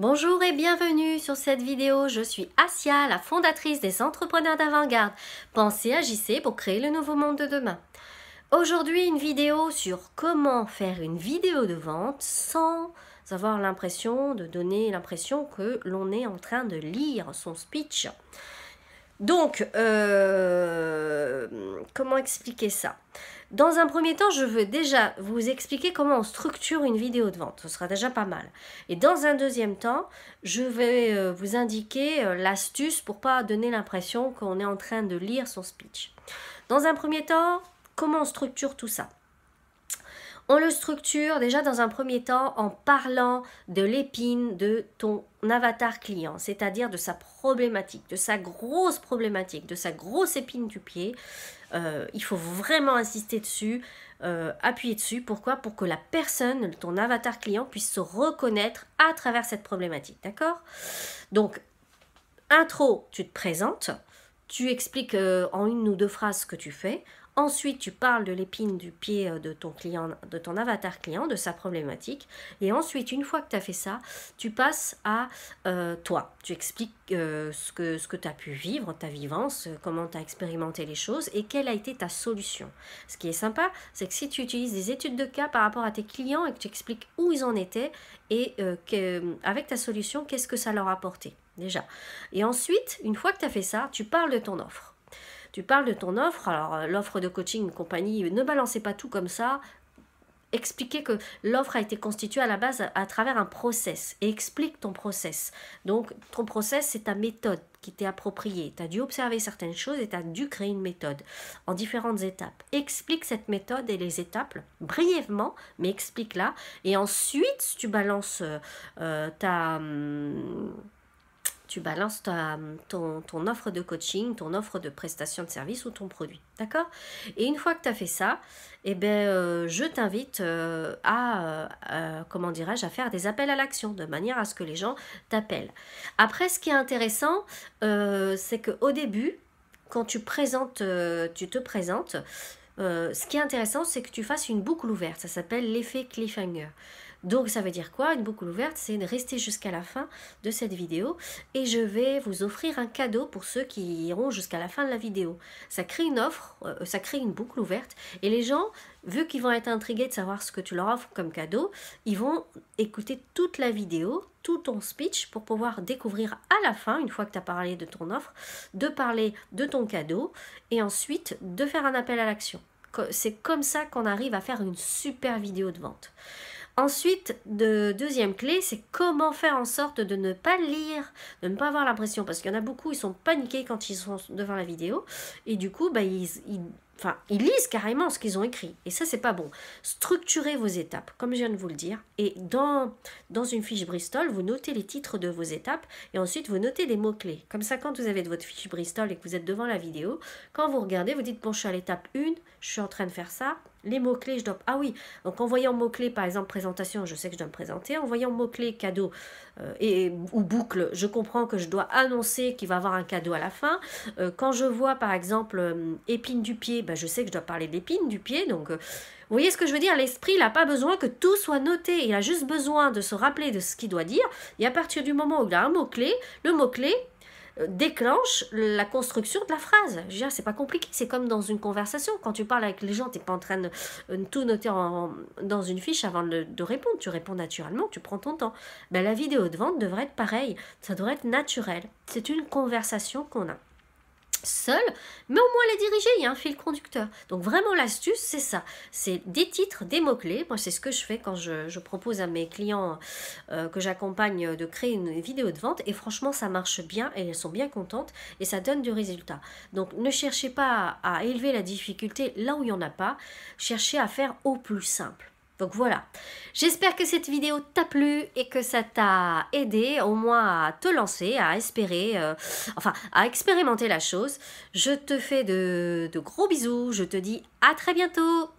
Bonjour et bienvenue sur cette vidéo, je suis Asia, la fondatrice des entrepreneurs d'avant-garde. Pensez, agissez pour créer le nouveau monde de demain. Aujourd'hui, une vidéo sur comment faire une vidéo de vente sans avoir l'impression de donner l'impression que l'on est en train de lire son speech. Donc, euh, comment expliquer ça dans un premier temps, je veux déjà vous expliquer comment on structure une vidéo de vente. Ce sera déjà pas mal. Et dans un deuxième temps, je vais euh, vous indiquer euh, l'astuce pour pas donner l'impression qu'on est en train de lire son speech. Dans un premier temps, comment on structure tout ça on le structure déjà dans un premier temps en parlant de l'épine de ton avatar client, c'est-à-dire de sa problématique, de sa grosse problématique, de sa grosse épine du pied. Euh, il faut vraiment insister dessus, euh, appuyer dessus. Pourquoi Pour que la personne, ton avatar client, puisse se reconnaître à travers cette problématique. D'accord Donc, intro, tu te présentes, tu expliques euh, en une ou deux phrases ce que tu fais. Ensuite, tu parles de l'épine du pied euh, de ton client, de ton avatar client, de sa problématique. Et ensuite, une fois que tu as fait ça, tu passes à euh, toi. Tu expliques euh, ce que, ce que tu as pu vivre, ta vivance, comment tu as expérimenté les choses et quelle a été ta solution. Ce qui est sympa, c'est que si tu utilises des études de cas par rapport à tes clients et que tu expliques où ils en étaient et avec ta solution, qu'est-ce que ça leur a apporté déjà. Et ensuite, une fois que tu as fait ça, tu parles de ton offre. Tu parles de ton offre, alors euh, l'offre de coaching, compagnie, ne balancez pas tout comme ça. Expliquez que l'offre a été constituée à la base à, travers un process et explique ton process. Donc, ton process, c'est ta méthode qui t'est appropriée. Tu as dû observer certaines choses et tu as dû créer une méthode en différentes étapes. Explique cette méthode et les étapes brièvement, mais explique-la. Et ensuite, tu balances euh, euh, ta. Hum, tu balances ton, offre de coaching, ton offre de prestation de service ou ton produit. D'accord Et une fois que tu as fait ça, eh ben, euh, je t'invite euh, à, euh, comment dirais-je, à faire des appels à l'action, de manière à ce que les gens t'appellent. Après, ce qui est intéressant, c'est qu'au début, quand tu, présentes, tu te présentes, ce qui est intéressant, c'est que tu fasses une boucle ouverte. Ça s'appelle l'effet cliffhanger. Donc ça veut dire quoi Une boucle ouverte, c'est de rester jusqu'à la fin de cette vidéo et je vais vous offrir un cadeau pour ceux qui iront jusqu'à la fin de la vidéo. Ça crée une offre, euh, ça crée une boucle ouverte et les gens, vu qu'ils vont être intrigués de savoir ce que tu leur offres comme cadeau, ils vont écouter toute la vidéo tout ton speech pour pouvoir découvrir à la fin, une fois que tu as parlé de ton offre, de parler de ton cadeau et ensuite de faire un appel à l'action. C'est comme ça qu'on arrive à faire une super vidéo de vente. Ensuite, de, deuxième clé, c'est comment faire en sorte de ne pas lire, de ne pas avoir l'impression, parce qu'il y en a beaucoup, ils sont paniqués quand ils sont devant la vidéo, et du coup, bah, ils, lisent carrément ce qu'ils ont écrit, et ça, c'est pas bon. Structurez vos étapes, comme je viens de vous le dire, et dans, dans une fiche Bristol, vous notez les titres de vos étapes, et ensuite, vous notez des mots-clés. Comme ça, quand vous avez votre fiche Bristol et que vous êtes devant la vidéo, quand vous regardez, vous dites, bon, je suis à l'étape 1, je suis en train de faire ça, les mots-clés, je dois... Ah oui, donc en voyant mots-clés, par exemple, présentation, je sais que je dois me présenter. En voyant mots-clés, cadeau euh, et, ou boucle, je comprends que je dois annoncer qu'il va avoir un cadeau à la fin. Euh, quand je vois, par exemple, euh, épine du pied, ben, je sais que je dois parler d'épine du pied. Donc, vous voyez ce que je veux dire L'esprit, il n'a pas besoin que tout soit noté. Il a juste besoin de se rappeler de ce qu'il doit dire. Et à partir du moment où il a un mot-clé, le mot-clé, euh, déclenche la construction de la phrase. Je veux dire, c'est pas compliqué, c'est comme dans une conversation. Quand tu parles avec les gens, t'es pas en train de euh, tout noter dans une fiche avant de, répondre. Tu réponds naturellement, tu prends ton temps. Ben, la vidéo de vente devrait être pareille, ça devrait être naturel. C'est une conversation qu'on a seul, mais au moins les diriger, il y a un fil conducteur. Donc vraiment l'astuce, c'est ça, c'est des titres, des mots-clés. Moi, c'est ce que je fais quand je, propose à mes clients euh, que j'accompagne euh, de créer une vidéo de vente, et franchement, ça marche bien, et elles sont bien contentes, et ça donne du résultat. Donc ne cherchez pas à, à élever la difficulté là où il n'y en a pas, cherchez à faire au plus simple. Donc voilà, j'espère que cette vidéo t'a plu et que ça t'a aidé au moins à te lancer, à espérer, euh, enfin à expérimenter la chose. Je te fais de gros bisous, je te dis à très bientôt